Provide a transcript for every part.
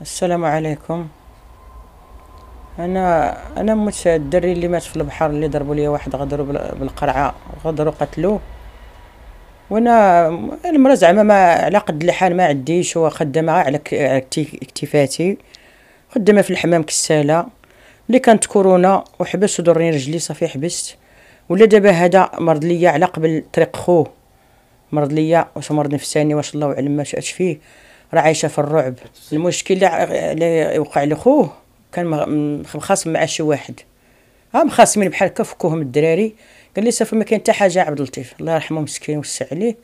السلام عليكم انا انا مت الدري اللي مات في البحر اللي ضربوا لي واحد غدروا بالقرعه غدروا قتلوه وانا المرا زعما ما على قد الحال ما عنديش هو خدامه على اكتفاتي خدامه في الحمام كساله اللي كانت كورونا وحبس ضرني رجلي صافي حبست ولا دابا هذا مرض ليا على قبل طريق خوه مرض ليا واش مرض نفساني واش الله اعلم ما شاتش فيه راه عايشه في الرعب المشكل اللي وقع لخوه كان مخاصم مع شي واحد ها مخاصمين بحال هكا فكوهم الدراري قال لي صافي ما كاين حتى حاجه عبد اللطيف الله يرحمه مسكين ويوسع عليه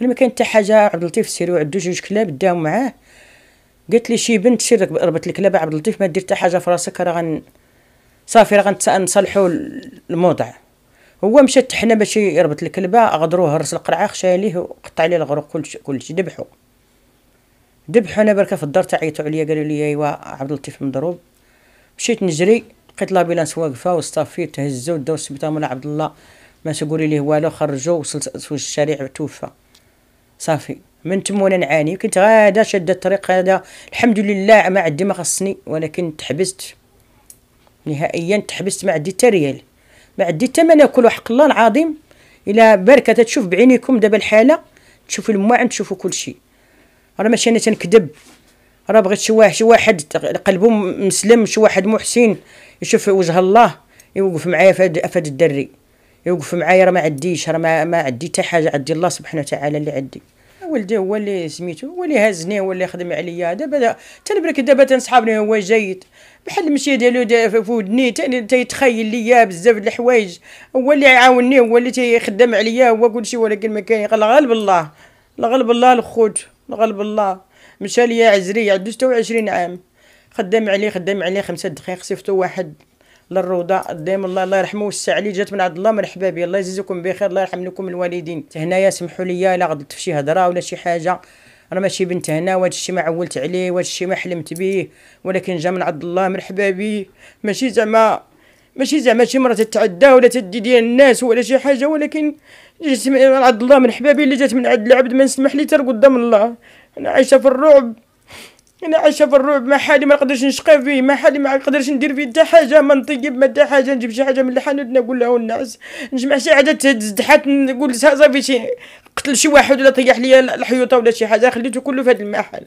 قال ما كاين حتى حاجه عبد اللطيف سيروا عندو جوج كلاب داهم معاه قالت لي شي بنت سير ربط الكلاب عبد اللطيف ما دير حتى حاجه في راسك راه غن صافي راه غنصلحوا الموضع هو مشى تحنا باش يربط الكلبه غدروه هرس القرعه خشى ليه وقطع ليه الغروق كلشي كلشي ذبحو ذبحو انا بركه في الدار تعيطوا عليا قالوا لي ايوا عبد اللطيف مضروب مشيت نجري لقيت لابيلانس واقفه وصافي هزو داو السبيطار مولا عبد الله ما تقولي ليه والو خرجو وصلت سوج الشارع توفى صافي من تم وانا نعاني كنت غادا شاده الطريق هذا الحمد لله ما عندي ما خصني ولكن تحبست نهائيا تحبست ما عندي حتى ريال ما عندي حتى ما وحق حق الله العظيم الى بركه تتشوف بعينيكم دابا الحاله تشوفوا المواعن تشوفوا كل شيء راه ماشي انا تنكذب راه بغيت شي واحد شي واحد قلبه مسلم شي واحد محسن يشوف وجه الله يوقف معايا فهاد فهاد الدري يوقف معايا راه ما عنديش راه ما, ما عندي حتى حاجه عندي الله سبحانه وتعالى اللي عندي ولدي هو اللي سميتو هو اللي هزني هو اللي خدم عليا دابا تنبرك دابا تنصحابني هو جيد بحال المشيه ديالو في ودني تيتخيل ليا بزاف د الحوايج هو اللي عاوني هو اللي تيخدم عليا هو كلشي ولكن ما كاين الغالب الله الغالب الله الخوت الغالب الله مشى ليا عزري عندو 26 عام خدام عليه خدام عليه خمسة دقائق صيفطو واحد للروضه قدام الله الله يرحمه ويوسع عليه جات من عند الله مرحبا بي الله يجزيكم بخير الله يرحم لكم الوالدين هنايا سمحوا ليا الا غدت في شي هضره ولا شي حاجه راه ماشي بنت هنا وهذا الشيء ما عولت عليه وهذا الشيء ما حلمت به ولكن جا من عبد الله مرحبا بيه ماشي زعما ماشي زعما شي مره تتعدى ولا تدي ديال الناس ولا شي حاجه ولكن جات من عبد الله مرحبا حبابي اللي جات من عند العبد ما نسمح لي تر قدام الله انا عايشه في الرعب انا عايشه في الرعب ما حالي ما نقدرش نشقى فيه ما حالي ما نقدرش ندير فيه حتى حاجه ما نطيب ما حتى حاجه نجيب شي حاجه من الحانوت نقول لها الناس نجمع شي حاجه تزدحت نقول صافي شي قتل شي واحد ولا طيح لي الحيوطه ولا شي حاجه خليته كله في هذا المحل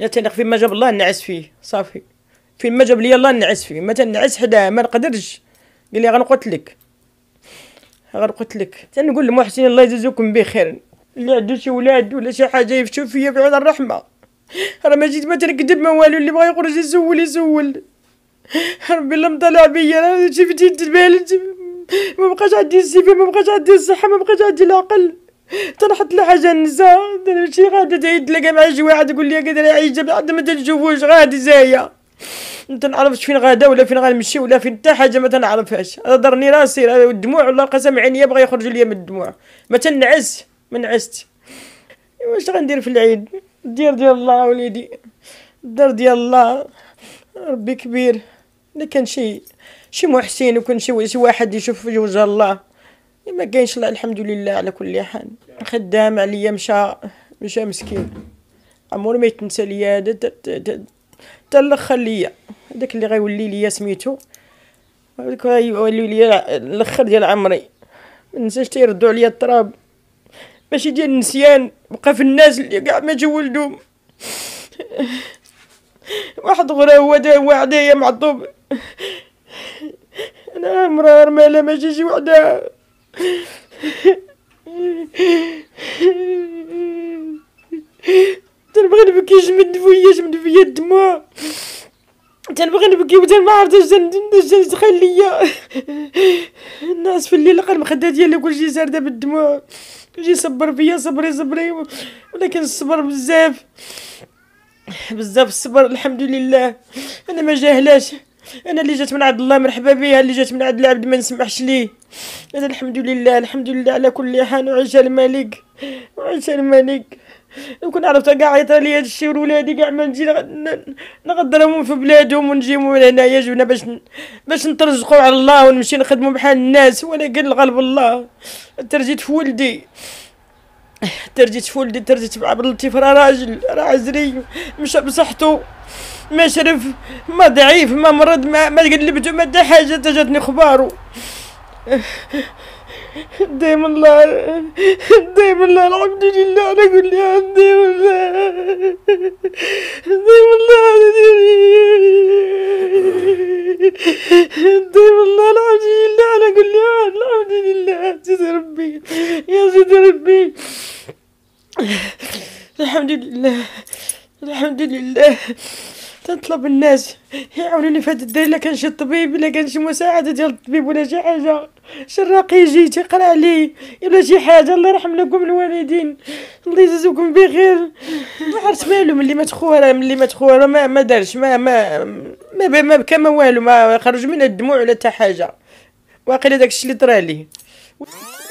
يا تنق فين ما جاب الله نعس فيه صافي فين ما جاب لي الله نعس فيه ما تنعس حدا ما نقدرش قال لي غنقتلك غنقتلك تنقول لمحسن الله يجازيكم بخير اللي عنده شي ولاد ولا شي حاجه يفتو فيا بعين الرحمه راه ما جيت ما تنكذب ما والو اللي بغى يخرج يسول يسول ربي الا مطلع بيا انا شفتي البال ما بقاش عندي الزيفي ما بقاش عندي الصحه ما بقاش عندي العقل تنحط لحاجه نزا ماشي غادي تلاقى مع شي واحد يقول لي قادر يعيش بعد ما تنشوفوش غادي زايه ما تنعرفش فين غادا ولا فين غنمشي ولا فين حتى حاجه ما تنعرفهاش ضرني راسي الدموع ولا قسم عينيا بغى يخرج لي من الدموع ما تنعس ما نعست واش غندير في العيد الدير ديال الله وليدي الدار ديال الله ربي كبير الا كان شي شي محسن وكان شي شي واحد يشوف في وجه الله ما كاينش لا الحمد لله على كل حال خدام عليا مشى مشى مسكين عمر ما يتنسى ليا حتى الاخر ليا داك اللي غيولي ليا سميتو هذاك غيولي ليا الاخر ديال عمري ما ننساش تيردوا عليا التراب ماشي ديال النسيان بقى في الناس اللي كاع ما ولدهم واحد غرا هو دا هو عدايا معطوب انا مرار مالا ما شي وحده تنبغي نبكي جمد فيا جمد فيا الدموع تنبغي نبكي و ما اش تدخل ليا الناس في الليل لقى المخده ديالي كلشي سارده بالدموع كلشي صبر فيا صبري صبري ولكن الصبر بزاف بزاف الصبر الحمد لله انا ما جاهلاش انا اللي جات من عند الله مرحبا بها اللي جات من عند العبد ما نسمحش ليه انا الحمد لله الحمد لله على كل حال وعيش الملك وعيش الملك لو كنت عرفت كاع عيط لي هاد الشيء ولولادي كاع ما نجي نغدرهم في بلادهم ونجيهم لهنايا جبنا باش باش نترزقوا على الله ونمشي نخدموا بحال الناس وانا الغلب الله ترجيت في ولدي ترجت فولدي ترجت بعبد اللطيف راه راجل راه عزري مش بصحته ما شرف ما ضعيف ما مرض ما ما قلبته ما دا حاجه جاتني اخباره دايما الله دايما الله الحمد لله على كل حال دايما الله دايما الله دايما الله الحمد لله على كل حال الحمد لله سيدي ربي يا سيدي ربي الحمد لله الحمد لله تنطلب الناس يعاونوني في هاد الدار الا كان شي طبيب الا كان شي مساعده ديال الطبيب ولا شي حاجه شي راقي يجي تيقرا لي ولا شي حاجه الله يرحم لكم الوالدين الله يجازيكم بخير ما عرفت مالو ملي ما راه ملي مات خوها ما ما دارش ما ما ما, ما بكى ما والو ما خرج منها الدموع ولا حتى حاجه واقيلا داكشي اللي طرالي